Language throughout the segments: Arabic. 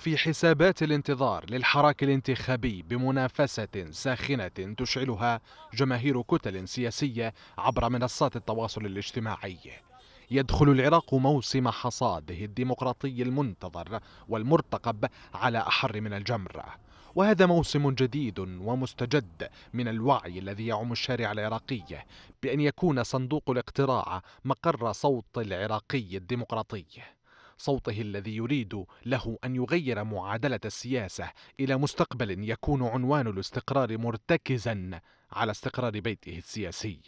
في حسابات الانتظار للحراك الانتخابي بمنافسة ساخنة تشعلها جماهير كتل سياسية عبر منصات التواصل الاجتماعي يدخل العراق موسم حصاده الديمقراطي المنتظر والمرتقب على أحر من الجمر وهذا موسم جديد ومستجد من الوعي الذي يعم الشارع العراقي بأن يكون صندوق الاقتراع مقر صوت العراقي الديمقراطي صوته الذي يريد له أن يغير معادلة السياسة إلى مستقبل يكون عنوان الاستقرار مرتكزا على استقرار بيته السياسي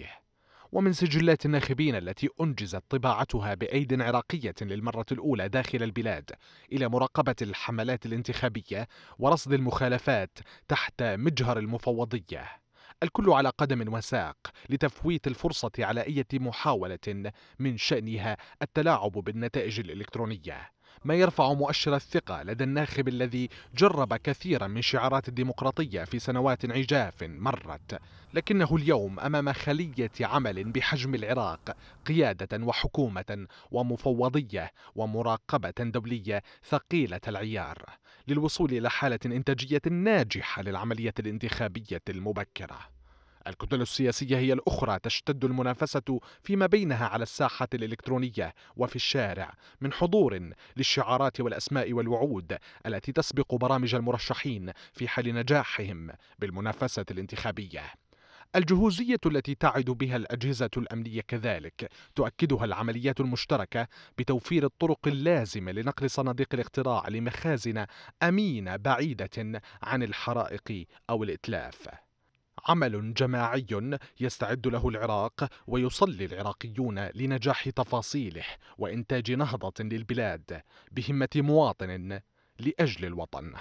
ومن سجلات الناخبين التي أنجزت طباعتها بأيد عراقية للمرة الأولى داخل البلاد إلى مراقبة الحملات الانتخابية ورصد المخالفات تحت مجهر المفوضية الكل على قدم وساق لتفويت الفرصة على أي محاولة من شأنها التلاعب بالنتائج الإلكترونية ما يرفع مؤشر الثقة لدى الناخب الذي جرب كثيرا من شعارات الديمقراطية في سنوات عجاف مرت لكنه اليوم أمام خلية عمل بحجم العراق قيادة وحكومة ومفوضية ومراقبة دولية ثقيلة العيار للوصول إلى حالة إنتاجية ناجحة للعملية الانتخابية المبكرة الكتل السياسية هي الأخرى تشتد المنافسة فيما بينها على الساحة الإلكترونية وفي الشارع من حضور للشعارات والأسماء والوعود التي تسبق برامج المرشحين في حال نجاحهم بالمنافسة الانتخابية الجهوزية التي تعد بها الأجهزة الأمنية كذلك تؤكدها العمليات المشتركة بتوفير الطرق اللازمة لنقل صناديق الاختراع لمخازن أمينة بعيدة عن الحرائق أو الإتلاف عمل جماعي يستعد له العراق ويصلي العراقيون لنجاح تفاصيله وإنتاج نهضة للبلاد بهمة مواطن لأجل الوطن